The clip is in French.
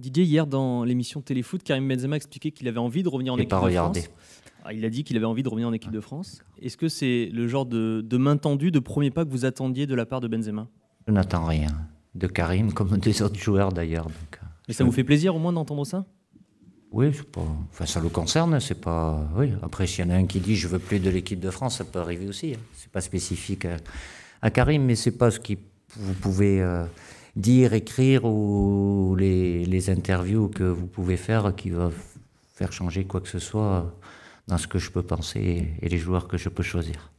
Didier, hier dans l'émission Téléfoot, Karim Benzema a expliqué qu'il avait envie de revenir en équipe de France. Ah, il a dit qu'il avait envie de revenir en équipe de ah, France. Est-ce que c'est le genre de, main tendue, de premier pas que vous attendiez de la part de Benzema Je n'attends rien de Karim, comme des autres joueurs d'ailleurs. Euh, mais ça vous fait plaisir au moins d'entendre ça Oui, enfin, ça le concerne, c'est pas. Après, s'il y en a un qui dit je veux plus de l'équipe de France, ça peut arriver aussi. Hein. C'est pas spécifique à, Karim, mais c'est pas ce qui vous pouvez. Euh, dire, écrire ou les, interviews que vous pouvez faire qui va faire changer quoi que ce soit dans ce que je peux penser et les joueurs que je peux choisir.